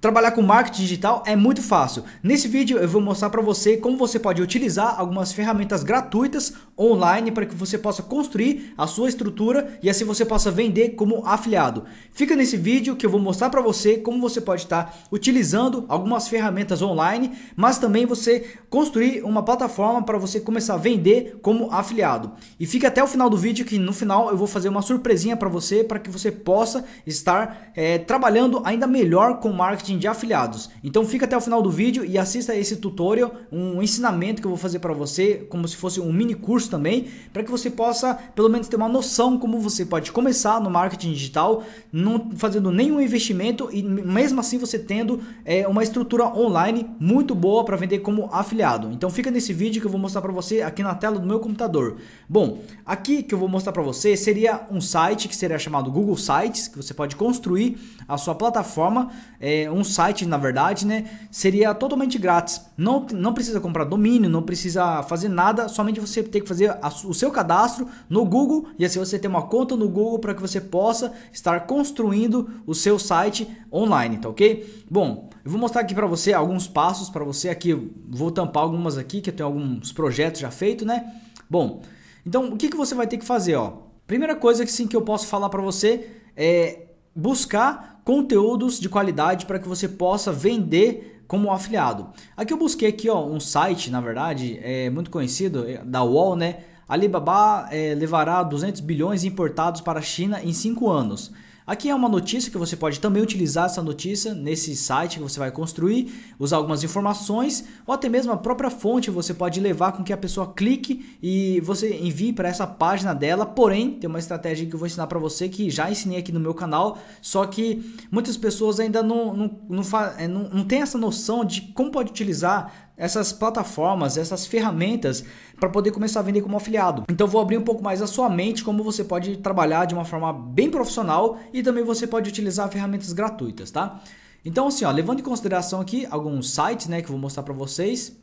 Trabalhar com marketing digital é muito fácil. Nesse vídeo eu vou mostrar para você como você pode utilizar algumas ferramentas gratuitas online para que você possa construir a sua estrutura e assim você possa vender como afiliado. Fica nesse vídeo que eu vou mostrar para você como você pode estar tá utilizando algumas ferramentas online, mas também você construir uma plataforma para você começar a vender como afiliado. E fica até o final do vídeo que no final eu vou fazer uma surpresinha para você para que você possa estar é, trabalhando ainda melhor com marketing marketing de afiliados. Então fica até o final do vídeo e assista esse tutorial, um ensinamento que eu vou fazer para você, como se fosse um mini curso também, para que você possa pelo menos ter uma noção como você pode começar no marketing digital, não fazendo nenhum investimento e mesmo assim você tendo é, uma estrutura online muito boa para vender como afiliado. Então fica nesse vídeo que eu vou mostrar para você aqui na tela do meu computador. Bom, aqui que eu vou mostrar para você seria um site que seria chamado Google Sites, que você pode construir a sua plataforma, é, um um site, na verdade, né, seria totalmente grátis. Não, não precisa comprar domínio, não precisa fazer nada, somente você tem que fazer a, o seu cadastro no Google e assim você tem uma conta no Google para que você possa estar construindo o seu site online, tá ok? Bom, eu vou mostrar aqui para você alguns passos para você aqui, vou tampar algumas aqui que eu tenho alguns projetos já feitos, né? Bom, então o que, que você vai ter que fazer, ó? Primeira coisa que sim que eu posso falar para você é buscar conteúdos de qualidade para que você possa vender como afiliado. Aqui eu busquei aqui ó, um site, na verdade, é muito conhecido, é da UOL, né? Alibaba é, levará 200 bilhões importados para a China em 5 anos. Aqui é uma notícia que você pode também utilizar essa notícia nesse site que você vai construir, usar algumas informações ou até mesmo a própria fonte você pode levar com que a pessoa clique e você envie para essa página dela. Porém, tem uma estratégia que eu vou ensinar para você que já ensinei aqui no meu canal, só que muitas pessoas ainda não, não, não, eh, não, não tem essa noção de como pode utilizar essas plataformas, essas ferramentas para poder começar a vender como afiliado. Então vou abrir um pouco mais a sua mente como você pode trabalhar de uma forma bem profissional e também você pode utilizar ferramentas gratuitas, tá? Então assim, ó, levando em consideração aqui alguns sites, né, que eu vou mostrar para vocês.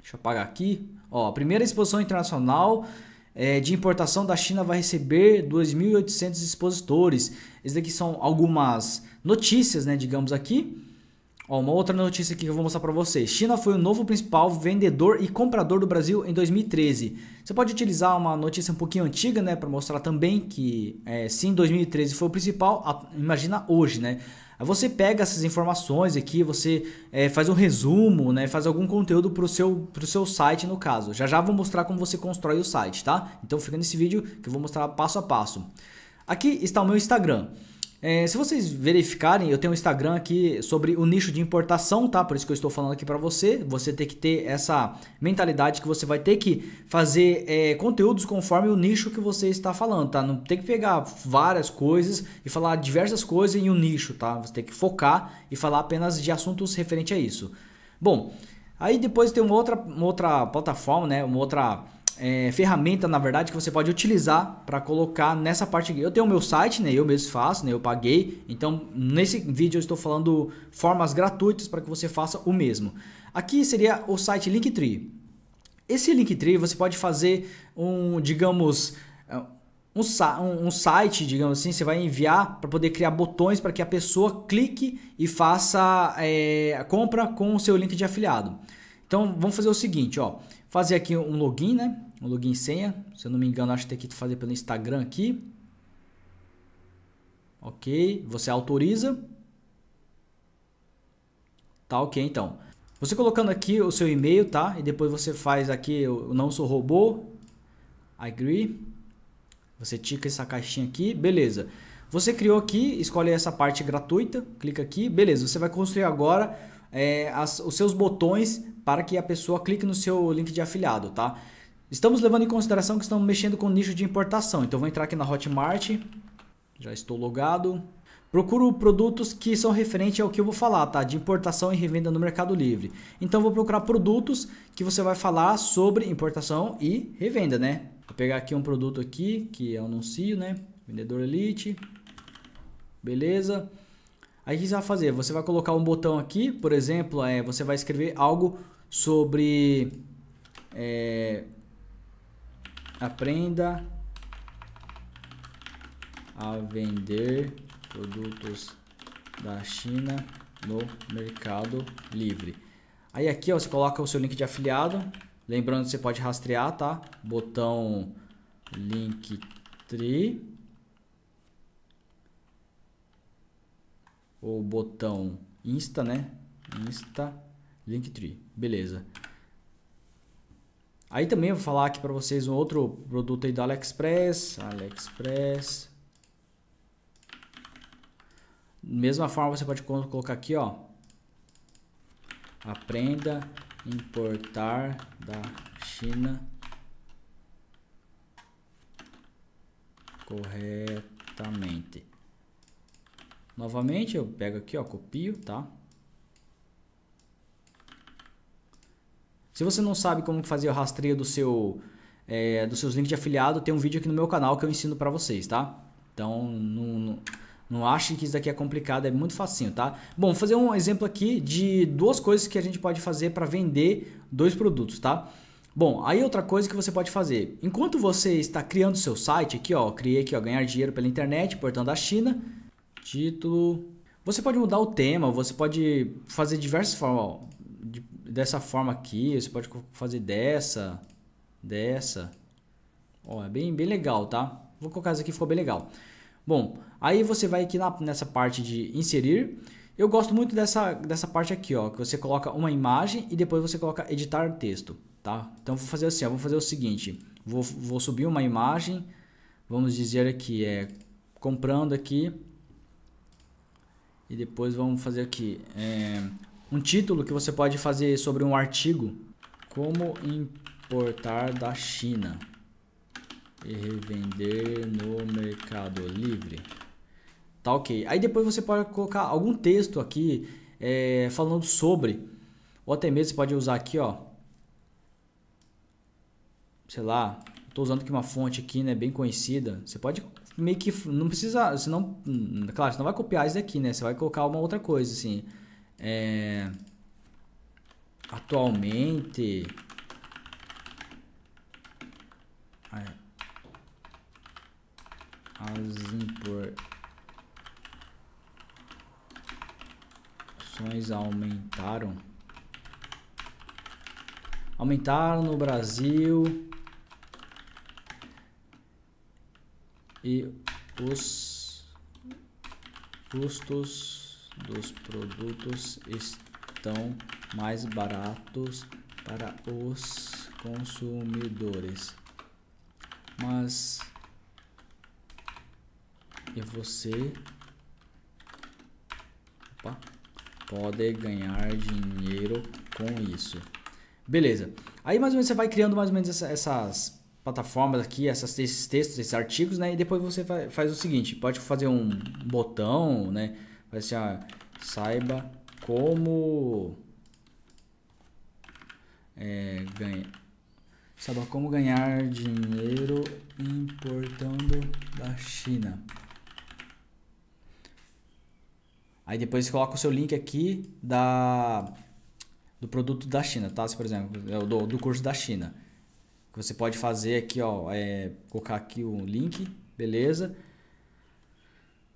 Deixa eu apagar aqui. Ó, a primeira exposição internacional é, de importação da China vai receber 2.800 expositores. Esses daqui são algumas notícias, né, digamos aqui. Ó, uma outra notícia aqui que eu vou mostrar para vocês. China foi o novo principal vendedor e comprador do Brasil em 2013. Você pode utilizar uma notícia um pouquinho antiga, né, para mostrar também que é, 2013 foi o principal, a, imagina hoje, né? Aí você pega essas informações aqui, você é, faz um resumo, né? Faz algum conteúdo para o seu, pro seu site, no caso. Já já vou mostrar como você constrói o site, tá? Então fica nesse vídeo que eu vou mostrar passo a passo. Aqui está o meu Instagram. É, se vocês verificarem, eu tenho um Instagram aqui sobre o nicho de importação, tá? Por isso que eu estou falando aqui para você. Você tem que ter essa mentalidade que você vai ter que fazer é, conteúdos conforme o nicho que você está falando, tá? Não tem que pegar várias coisas e falar diversas coisas em um nicho, tá? Você tem que focar e falar apenas de assuntos referentes a isso. Bom, Aí depois tem uma outra, uma outra plataforma, né? Uma outra é, ferramenta, na verdade, que você pode utilizar para colocar nessa parte aqui. Eu tenho o meu site, né? Eu mesmo faço, né? Eu paguei. Então, nesse vídeo eu estou falando formas gratuitas para que você faça o mesmo. Aqui seria o site Linktree. Esse Linktree você pode fazer um, digamos, um, um, um site, digamos assim, você vai enviar para poder criar botões para que a pessoa clique e faça é, a compra com o seu link de afiliado. Então vamos fazer o seguinte, ó, fazer aqui um login, né? Um login e senha. Se eu não me engano, acho que tem que fazer pelo Instagram aqui. Ok, você autoriza. Tá ok então. Você colocando aqui o seu e-mail, tá? E depois você faz aqui o não sou robô, agree. Você tica essa caixinha aqui, beleza. Você criou aqui, escolhe essa parte gratuita, clica aqui, beleza. Você vai construir agora é, as, os seus botões para que a pessoa clique no seu link de afiliado, tá? Estamos levando em consideração que estamos mexendo com nicho de importação. Então vou entrar aqui na Hotmart, já estou logado. Procuro produtos que são referentes ao que eu vou falar, tá? De importação e revenda no Mercado Livre. Então vou procurar produtos que você vai falar sobre importação e revenda, né? Vou pegar aqui um produto aqui, que eu é anuncio, né? Vendedor Elite. Beleza. Aí o que você vai fazer? Você vai colocar um botão aqui, por exemplo, é, você vai escrever algo sobre... É, aprenda a vender produtos da China no mercado livre. Aí aqui ó, você coloca o seu link de afiliado, Lembrando, você pode rastrear, tá? Botão Linktree. Ou botão Insta, né? Insta Linktree. Beleza. Aí também eu vou falar aqui para vocês um outro produto aí do AliExpress. AliExpress. Mesma forma, você pode colocar aqui, ó. Aprenda importar da China corretamente. Novamente eu pego aqui, ó, copio, tá? Se você não sabe como fazer o rastreio do seu, é, dos seus links de afiliado, tem um vídeo aqui no meu canal que eu ensino para vocês, tá? Então, no não não achem que isso daqui é complicado, é muito facinho, tá? Bom, vou fazer um exemplo aqui de duas coisas que a gente pode fazer para vender dois produtos, tá? Bom, aí outra coisa que você pode fazer. Enquanto você está criando seu site aqui, ó, criei aqui, ó, ganhar dinheiro pela internet, portão da China, título. Você pode mudar o tema, você pode fazer diversas formas, ó, de, dessa forma aqui, você pode fazer dessa, dessa. Ó, é bem, bem legal, tá? Vou colocar isso aqui, ficou bem legal. Bom, aí você vai aqui na, nessa parte de inserir. Eu gosto muito dessa, dessa parte aqui, ó, que você coloca uma imagem e depois você coloca editar texto, tá? Então vou fazer assim, ó, vou fazer o seguinte, vou, vou subir uma imagem, vamos dizer aqui, é comprando aqui, e depois vamos fazer aqui, é, um título que você pode fazer sobre um artigo, como importar da China e revender no Mercado Livre. Tá ok. Aí depois você pode colocar algum texto aqui é, falando sobre, ou até mesmo você pode usar aqui, ó. Sei lá, estou usando aqui uma fonte aqui, né, bem conhecida. Você pode meio que não precisa, você não, hum, claro, você não vai copiar isso daqui, né? Você vai colocar uma outra coisa assim. É, atualmente, é, as importações aumentaram? Aumentaram no Brasil e os custos dos produtos estão mais baratos para os consumidores. Mas e você opa, pode ganhar dinheiro com isso. Beleza. Aí mais ou menos você vai criando mais ou menos essa, essas plataformas aqui, essas, esses textos, esses artigos, né? E depois você faz o seguinte, pode fazer um botão, né? Vai assim, ah, saiba como é, ganhar. Saiba como ganhar dinheiro importando da China. Aí depois coloca o seu link aqui da do produto da China, tá? Se por exemplo, é do, do curso da China. Que você pode fazer aqui, ó, é, colocar aqui o link, beleza?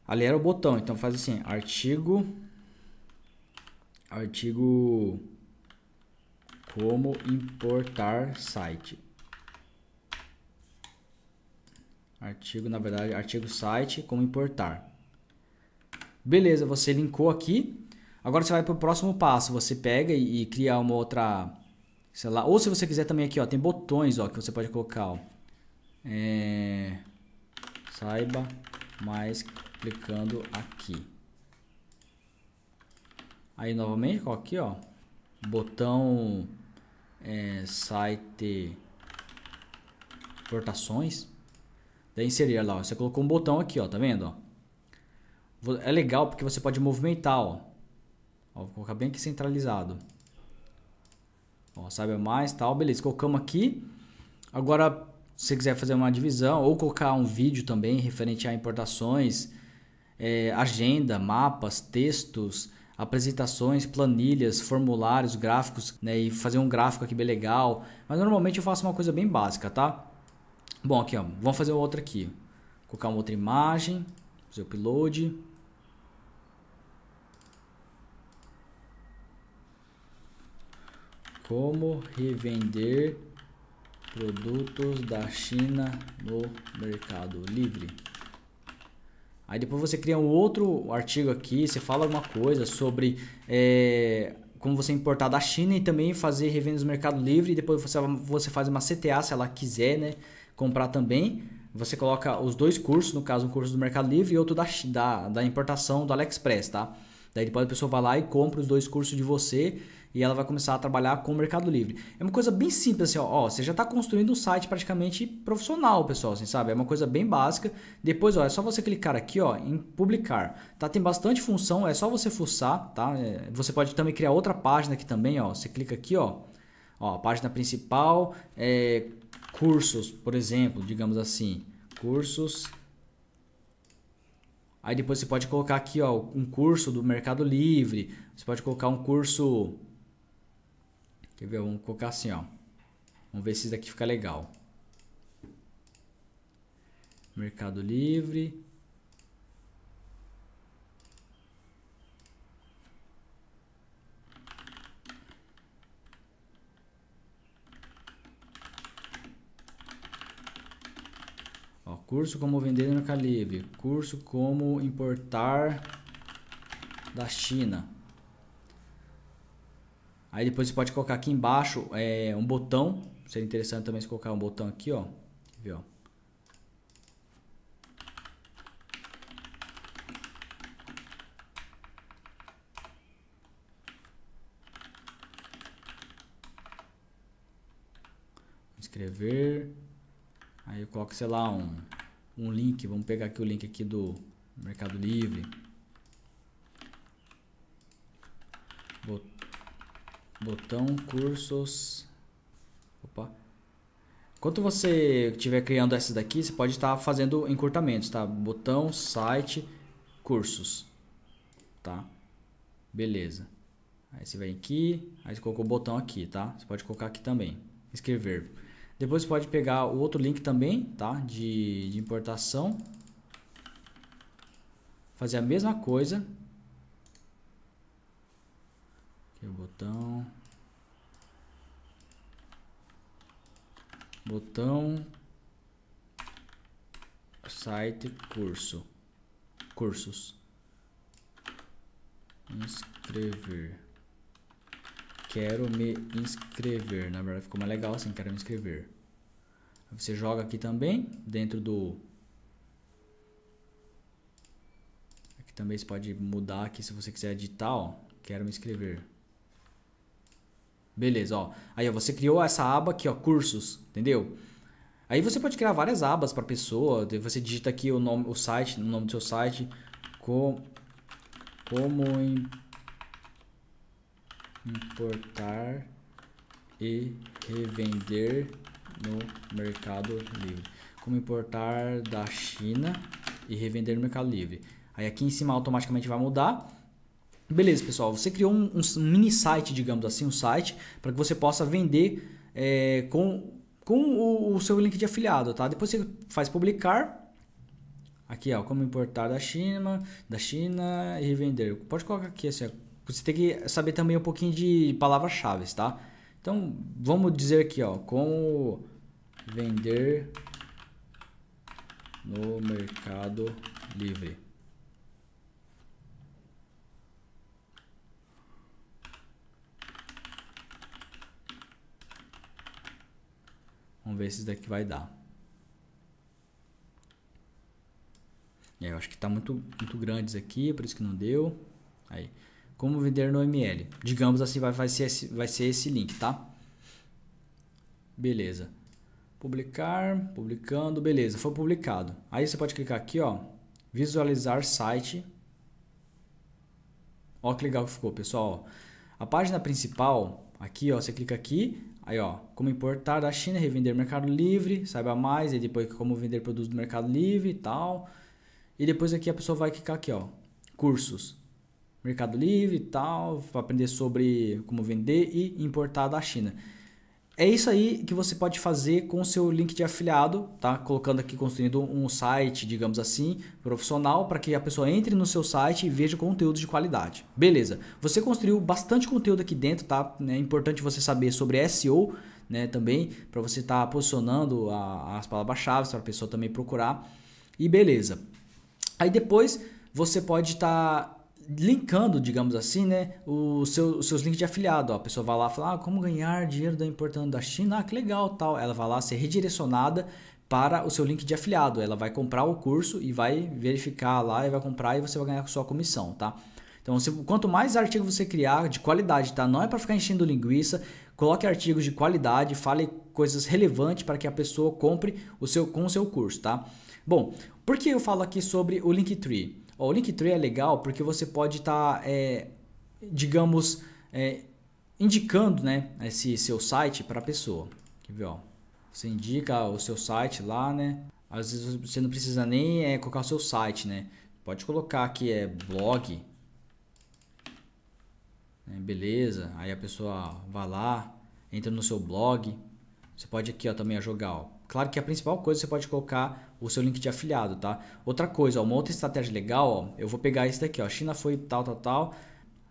Ali era o botão, então faz assim, artigo artigo como importar site. Artigo, na verdade, artigo site como importar. Beleza, você linkou aqui. Agora você vai para o próximo passo. Você pega e, e cria uma outra, sei lá. Ou se você quiser também aqui, ó, tem botões, ó, que você pode colocar, ó. É, saiba mais clicando aqui. Aí novamente, ó, aqui, ó, botão é, site importações. Daí inserir, lá, ó, você colocou um botão aqui, ó, tá vendo, ó? É legal porque você pode movimentar, ó. ó vou colocar bem aqui centralizado. Ó, saiba é mais, tal, beleza. Colocamos aqui. Agora, se você quiser fazer uma divisão ou colocar um vídeo também referente a importações, é, agenda, mapas, textos, apresentações, planilhas, formulários, gráficos, né, e fazer um gráfico aqui bem legal. Mas normalmente eu faço uma coisa bem básica, tá? Bom, aqui ó, vamos fazer outra aqui. Vou colocar uma outra imagem. Fazer upload. Como revender produtos da China no Mercado Livre. Aí depois você cria um outro artigo aqui, você fala alguma coisa sobre é, como você importar da China e também fazer revendas no Mercado Livre. E depois você, você faz uma CTA se ela quiser né, comprar também você coloca os dois cursos, no caso um curso do Mercado Livre e outro da, da, da importação do AliExpress, tá? Daí depois a pessoa vai lá e compra os dois cursos de você e ela vai começar a trabalhar com o Mercado Livre. É uma coisa bem simples, assim, ó, ó você já está construindo um site praticamente profissional, pessoal, assim, sabe? É uma coisa bem básica. Depois, ó, é só você clicar aqui, ó, em publicar, tá? Tem bastante função, é só você fuçar, tá? É, você pode também criar outra página aqui também, ó, você clica aqui, ó, Ó, a página principal é cursos, por exemplo, digamos assim, cursos. Aí depois você pode colocar aqui, ó, um curso do Mercado Livre. Você pode colocar um curso Quer ver? Vamos colocar assim, ó. Vamos ver se isso daqui fica legal. Mercado Livre, Curso como vender no mercado livre. Curso como importar da China. Aí depois você pode colocar aqui embaixo é, um botão. Seria interessante também se colocar um botão aqui, ó. Ver, ó. Escrever. Aí eu coloco, sei lá, um um link, vamos pegar aqui o link aqui do Mercado Livre. Botão cursos. Opa. Enquanto você estiver criando essa daqui, você pode estar fazendo encurtamentos, tá? Botão, site, cursos. Tá? Beleza. Aí você vem aqui, aí você colocou o botão aqui, tá? Você pode colocar aqui também. Escrever. Depois você pode pegar o outro link também, tá? De, de importação. Fazer a mesma coisa. Aqui o botão. Botão. Site curso. Cursos. Inscrever quero me inscrever. Na verdade ficou mais legal assim, quero me inscrever. Você joga aqui também, dentro do... Aqui também você pode mudar aqui se você quiser editar, ó. Quero me inscrever. Beleza, ó. Aí ó, você criou essa aba aqui, ó, cursos, entendeu? Aí você pode criar várias abas para pessoa. Você digita aqui o nome, o site, o nome do seu site, com, como, em importar e revender no Mercado Livre. Como importar da China e revender no Mercado Livre. Aí aqui em cima automaticamente vai mudar. Beleza, pessoal. Você criou um, um mini site, digamos assim, um site para que você possa vender é, com, com o, o, seu link de afiliado, tá? Depois você faz publicar. Aqui, ó, como importar da China, da China e revender. Pode colocar aqui assim, você tem que saber também um pouquinho de palavras-chave, tá? Então, vamos dizer aqui, ó, como vender no mercado livre. Vamos ver se isso daqui vai dar. É, eu acho que está muito, muito grande isso aqui, por isso que não deu. Aí. Como vender no ML. Digamos assim, vai, vai, ser, esse, vai ser esse link, tá? Beleza. Publicar, publicando, beleza, foi publicado. Aí você pode clicar aqui, ó, visualizar site. Ó, que legal que ficou, pessoal. A página principal, aqui, ó, você clica aqui, Aí, ó, como importar da China, revender Mercado Livre, saiba mais, e depois como vender produtos do Mercado Livre e tal. E depois aqui a pessoa vai clicar aqui, ó, cursos. Mercado Livre e tal, para aprender sobre como vender e importar da China. É isso aí que você pode fazer com o seu link de afiliado, tá? Colocando aqui, construindo um site, digamos assim, profissional, para que a pessoa entre no seu site e veja conteúdo de qualidade. Beleza. Você construiu bastante conteúdo aqui dentro, tá? É importante você saber sobre SEO, né? Também, para você estar tá posicionando a, as palavras-chave, para a pessoa também procurar. E beleza. Aí depois você pode estar. Tá linkando, digamos assim, né, os seu, seus links de afiliado. Ó. A pessoa vai lá e fala, ah, como ganhar dinheiro da importando da China? Ah, que legal, tal. Ela vai lá ser redirecionada para o seu link de afiliado. Ela vai comprar o curso e vai verificar lá e vai comprar e você vai ganhar sua comissão, tá? Então, você, quanto mais artigo você criar de qualidade, tá? Não é para ficar enchendo linguiça. Coloque artigos de qualidade, fale coisas relevantes para que a pessoa compre o seu com o seu curso, tá? Bom, por que eu falo aqui sobre o Linktree? O Linktree é legal porque você pode estar, tá, é, digamos, é, indicando né, esse seu site para a pessoa. Quer ó. Você indica o seu site lá, né? Às vezes você não precisa nem é, colocar o seu site, né? Pode colocar aqui é blog. Né, beleza. Aí a pessoa vai lá, entra no seu blog. Você pode aqui ó, também jogar ó, Claro que a principal coisa você pode colocar o seu link de afiliado, tá? Outra coisa, ó, uma outra estratégia legal, ó, eu vou pegar isso daqui, ó, China foi tal, tal, tal,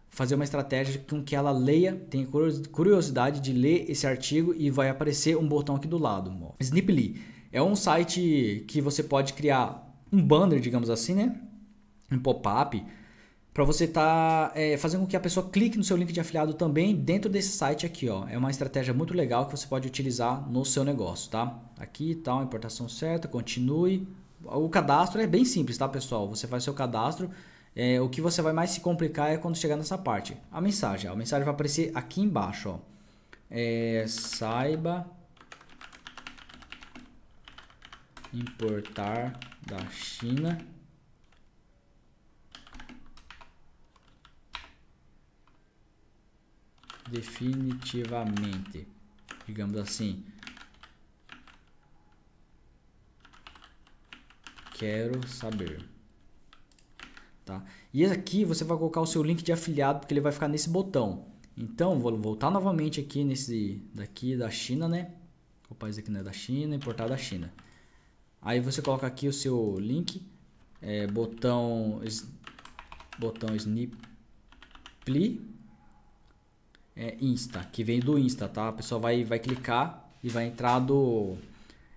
fazer uma estratégia com que ela leia, tenha curiosidade de ler esse artigo e vai aparecer um botão aqui do lado. Ó. Sniply é um site que você pode criar um banner, digamos assim, né? Um pop-up para você estar tá, é, fazendo com que a pessoa clique no seu link de afiliado também dentro desse site aqui, ó. É uma estratégia muito legal que você pode utilizar no seu negócio, tá? Aqui, tal, importação certa, continue. O cadastro é bem simples, tá, pessoal? Você faz seu cadastro. É, o que você vai mais se complicar é quando chegar nessa parte. A mensagem, a mensagem vai aparecer aqui embaixo, ó. É, saiba importar da China definitivamente, digamos assim. Quero saber. Tá? E aqui você vai colocar o seu link de afiliado, porque ele vai ficar nesse botão. Então, vou voltar novamente aqui nesse daqui da China, né? O país aqui não é da China, é importar da China. Aí você coloca aqui o seu link, é, botão, botão Sniply, é, Insta, que vem do Insta, tá? A pessoa vai, vai clicar e vai entrar do.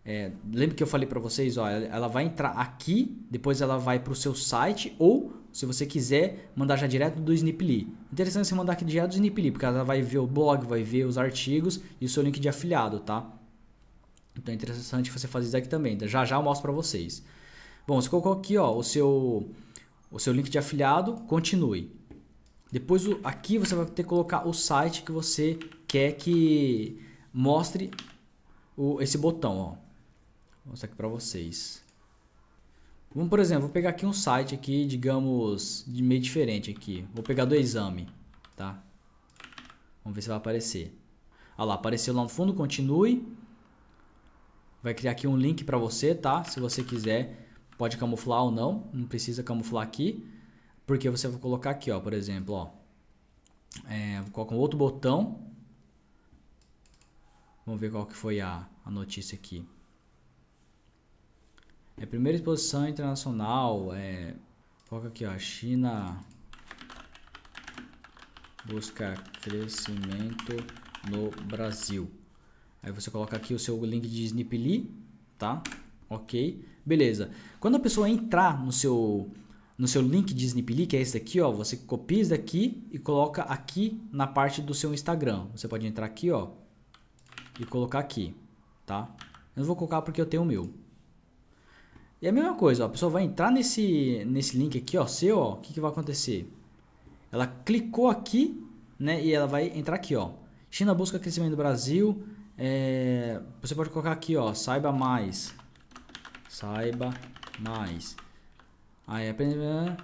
É, lembra que eu falei para vocês, ó, ela vai entrar aqui, depois ela vai para o seu site ou se você quiser mandar já direto do Sniply. Interessante você mandar aqui direto do Sniply, porque ela vai ver o blog, vai ver os artigos e o seu link de afiliado, tá? Então é interessante você fazer isso aqui também. Então, já já eu mostro para vocês. Bom, você colocou aqui, ó, o seu o seu link de afiliado, continue. Depois aqui você vai ter que colocar o site que você quer que mostre o, esse botão. Ó. Vou mostrar aqui para vocês. Vamos, por exemplo, vou pegar aqui um site aqui, digamos, de meio diferente aqui. Vou pegar do exame, tá? Vamos ver se vai aparecer. Ah lá, apareceu lá no fundo, continue. Vai criar aqui um link para você, tá? Se você quiser, pode camuflar ou não, não precisa camuflar aqui. Porque você vai colocar aqui, ó, por exemplo, ó. É, coloca um outro botão. Vamos ver qual que foi a, a notícia aqui. É primeira exposição internacional. É, coloca aqui, ó. China busca crescimento no Brasil. Aí você coloca aqui o seu link de Sniply, tá? Ok, beleza. Quando a pessoa entrar no seu no seu link Disney Pili, que é esse daqui, ó, você copia isso daqui e coloca aqui na parte do seu Instagram. Você pode entrar aqui, ó, e colocar aqui, tá? Eu não vou colocar porque eu tenho o meu. E é a mesma coisa, ó, a pessoa vai entrar nesse, nesse link aqui, ó, seu, ó, o que, que vai acontecer? Ela clicou aqui, né, e ela vai entrar aqui, ó. China busca crescimento do Brasil, é, você pode colocar aqui, ó, saiba mais, saiba mais. Aí aprenda, né?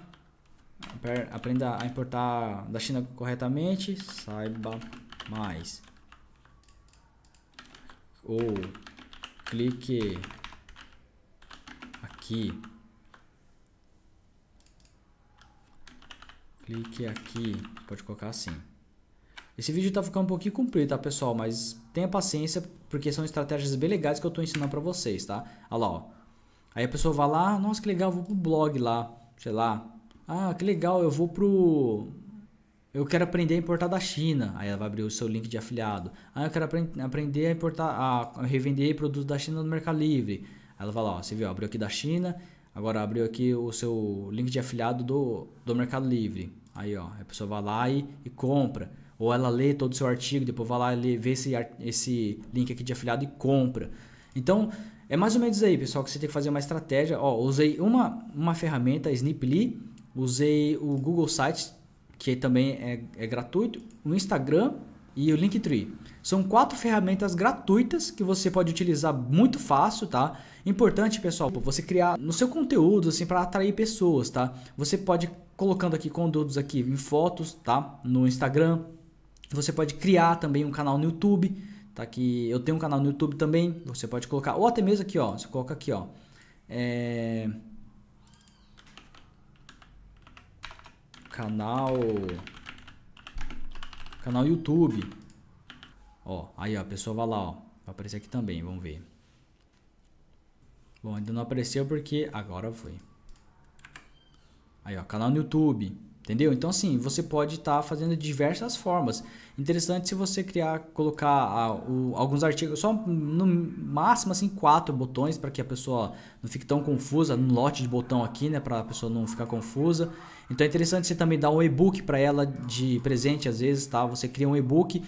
aprenda a importar da China corretamente, saiba mais. Ou clique aqui. Clique aqui, pode colocar assim. Esse vídeo tá ficando um pouquinho comprido, tá, pessoal? Mas tenha paciência, porque são estratégias bem legais que eu tô ensinando pra vocês, tá? Olha lá, ó. Aí a pessoa vai lá, ah, nossa, que legal, eu vou pro blog lá, sei lá. Ah, que legal, eu vou pro. Eu quero aprender a importar da China. Aí ela vai abrir o seu link de afiliado. Ah, eu quero aprend aprender a importar, a revender produtos da China no Mercado Livre. Aí ela vai lá, ó, você viu, abriu aqui da China, agora abriu aqui o seu link de afiliado do, do Mercado Livre. Aí, ó, a pessoa vai lá e, e compra ou ela lê todo o seu artigo, depois vai lá e lê, vê esse, esse link aqui de afiliado e compra. Então, é mais ou menos aí, pessoal, que você tem que fazer uma estratégia. Ó, usei uma, uma ferramenta, Sniply, usei o Google Sites, que também é, é gratuito, o Instagram e o Linktree. São quatro ferramentas gratuitas que você pode utilizar muito fácil, tá? Importante, pessoal, você criar no seu conteúdo assim para atrair pessoas, tá? Você pode colocando aqui conteúdos aqui em fotos, tá? No Instagram. Você pode criar também um canal no YouTube Tá aqui, eu tenho um canal no YouTube também, você pode colocar, ou até mesmo aqui, ó, você coloca aqui, ó. É... Canal canal YouTube. Ó, aí ó, a pessoa vai lá, ó. Vai aparecer aqui também, vamos ver. Bom, ainda não apareceu porque agora foi. Aí ó, canal no YouTube. Entendeu? Então, assim, você pode estar tá fazendo diversas formas. Interessante se você criar, colocar o, alguns artigos, só no máximo, assim, quatro botões para que a pessoa não fique tão confusa, um lote de botão aqui, né, para a pessoa não ficar confusa. Então, é interessante você também dar um e-book para ela de presente, às vezes, tá? Você cria um e-book,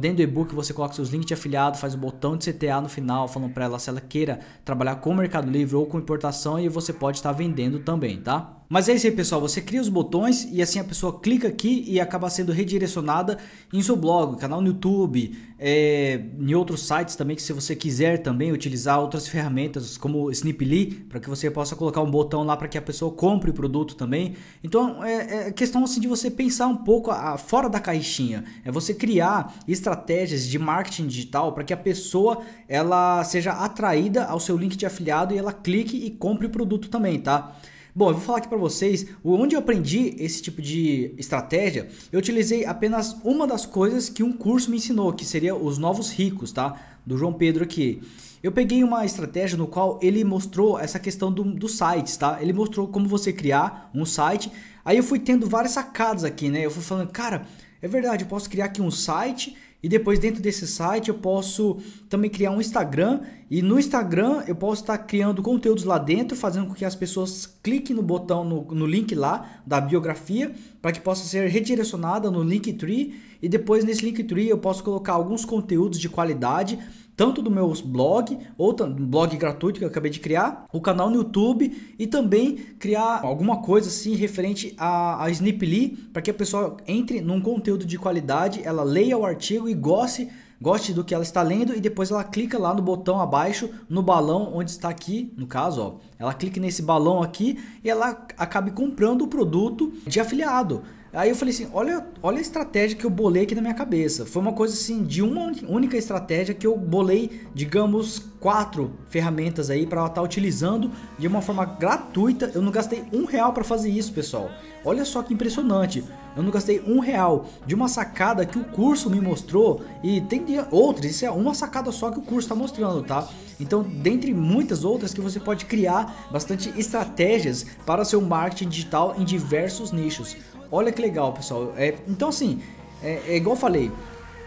Dentro do e-book você coloca seus links de afiliado, faz o botão de CTA no final, falando para ela se ela queira trabalhar com o Mercado Livre ou com importação e você pode estar tá vendendo também, tá? Mas é isso aí, pessoal. Você cria os botões e assim a pessoa clica aqui e acaba sendo redirecionada em seu blog, canal no YouTube, é, em outros sites também, que se você quiser também utilizar outras ferramentas como Sniply, para que você possa colocar um botão lá para que a pessoa compre o produto também. Então é, é questão assim de você pensar um pouco a, a, fora da caixinha. É você criar estratégias de marketing digital para que a pessoa ela seja atraída ao seu link de afiliado e ela clique e compre o produto também, tá? Bom, eu vou falar aqui para vocês onde eu aprendi esse tipo de estratégia. Eu utilizei apenas uma das coisas que um curso me ensinou, que seria os novos ricos, tá? Do João Pedro aqui. Eu peguei uma estratégia no qual ele mostrou essa questão dos do sites, tá? Ele mostrou como você criar um site. Aí eu fui tendo várias sacadas aqui, né? Eu fui falando, cara, é verdade, eu posso criar aqui um site e depois dentro desse site eu posso também criar um Instagram e no Instagram eu posso estar criando conteúdos lá dentro, fazendo com que as pessoas cliquem no botão, no, no link lá da biografia, para que possa ser redirecionada no Linktree e depois nesse Linktree eu posso colocar alguns conteúdos de qualidade tanto do meu blog, ou blog gratuito que eu acabei de criar, o canal no YouTube e também criar alguma coisa assim referente a, a Sniply, para que a pessoa entre num conteúdo de qualidade, ela leia o artigo e goste goste do que ela está lendo e depois ela clica lá no botão abaixo, no balão onde está aqui, no caso, ó, ela clica nesse balão aqui e ela acabe comprando o produto de afiliado. Aí eu falei assim, olha, olha a estratégia que eu bolei aqui na minha cabeça. Foi uma coisa assim, de uma única estratégia que eu bolei, digamos, quatro ferramentas aí para estar tá utilizando de uma forma gratuita. Eu não gastei um real para fazer isso, pessoal. Olha só que impressionante. Eu não gastei um real de uma sacada que o curso me mostrou e tem outras. Isso é uma sacada só que o curso está mostrando, tá? Então, dentre muitas outras que você pode criar bastante estratégias para seu marketing digital em diversos nichos. Olha que legal, pessoal. É, então, assim, é, é igual eu falei,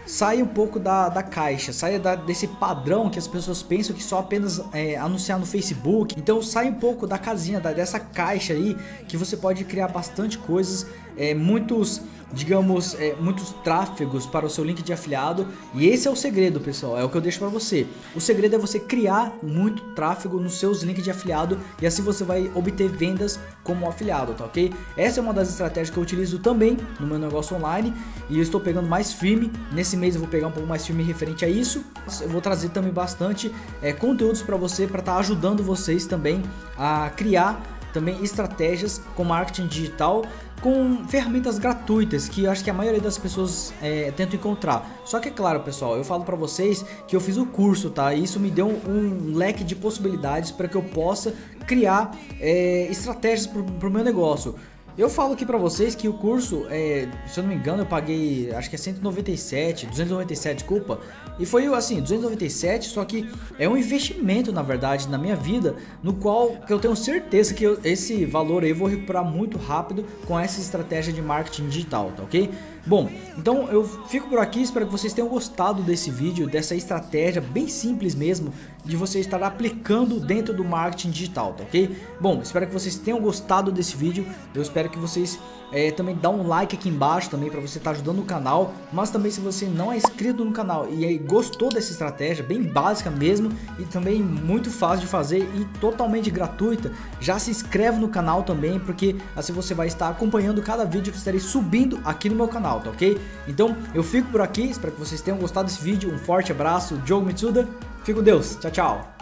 sai um pouco da, da caixa, sai da, desse padrão que as pessoas pensam que só apenas é, anunciar no Facebook. Então sai um pouco da casinha, da, dessa caixa aí, que você pode criar bastante coisas, é, muitos digamos, é, muitos tráfegos para o seu link de afiliado. E esse é o segredo, pessoal, é o que eu deixo para você. O segredo é você criar muito tráfego nos seus links de afiliado e assim você vai obter vendas como afiliado, tá ok? Essa é uma das estratégias que eu utilizo também no meu negócio online e eu estou pegando mais firme. Nesse mês eu vou pegar um pouco mais firme referente a isso. Eu vou trazer também bastante é, conteúdos para você, para estar tá ajudando vocês também a criar também estratégias com marketing digital com ferramentas gratuitas que eu acho que a maioria das pessoas é, tenta encontrar. Só que é claro, pessoal, eu falo para vocês que eu fiz o curso, tá? E isso me deu um, um leque de possibilidades para que eu possa criar é, estratégias para o meu negócio. Eu falo aqui para vocês que o curso, é, se eu não me engano, eu paguei acho que é 197, 297, desculpa. E foi assim, 297, só que é um investimento, na verdade, na minha vida, no qual eu tenho certeza que eu, esse valor aí eu vou recuperar muito rápido com essa estratégia de marketing digital, tá ok? Bom, então eu fico por aqui, espero que vocês tenham gostado desse vídeo, dessa estratégia bem simples mesmo, de você estar aplicando dentro do marketing digital, tá ok? Bom, espero que vocês tenham gostado desse vídeo, eu espero que vocês é, também dá um like aqui embaixo também para você estar tá ajudando o canal, mas também se você não é inscrito no canal e aí gostou dessa estratégia, bem básica mesmo e também muito fácil de fazer e totalmente gratuita, já se inscreve no canal também, porque assim você vai estar acompanhando cada vídeo que estarei subindo aqui no meu canal alta, ok? Então eu fico por aqui, espero que vocês tenham gostado desse vídeo. Um forte abraço, Joe Mitsuda. Fico com Deus, tchau, tchau.